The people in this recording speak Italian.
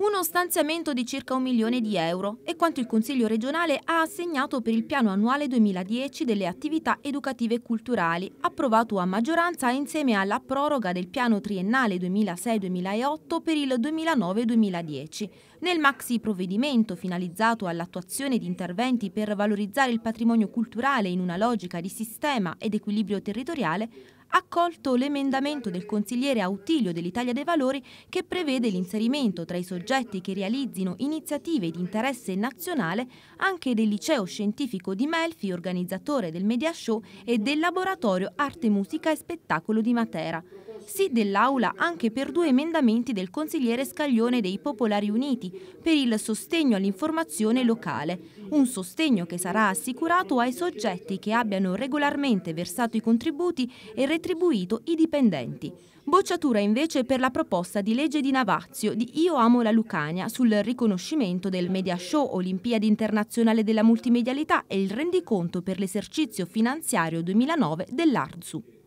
uno stanziamento di circa un milione di euro e quanto il Consiglio regionale ha assegnato per il piano annuale 2010 delle attività educative e culturali, approvato a maggioranza insieme alla proroga del piano triennale 2006-2008 per il 2009-2010. Nel maxi provvedimento finalizzato all'attuazione di interventi per valorizzare il patrimonio culturale in una logica di sistema ed equilibrio territoriale, accolto l'emendamento del consigliere Autilio dell'Italia dei Valori che prevede l'inserimento tra i soggetti che realizzino iniziative di interesse nazionale anche del liceo scientifico di Melfi, organizzatore del Media Show e del laboratorio Arte, Musica e Spettacolo di Matera sì dell'Aula anche per due emendamenti del consigliere Scaglione dei Popolari Uniti per il sostegno all'informazione locale, un sostegno che sarà assicurato ai soggetti che abbiano regolarmente versato i contributi e retribuito i dipendenti. Bocciatura invece per la proposta di legge di Navazio di Io amo la Lucania sul riconoscimento del Media Show Olimpiade Internazionale della Multimedialità e il rendiconto per l'esercizio finanziario 2009 dell'Arzu.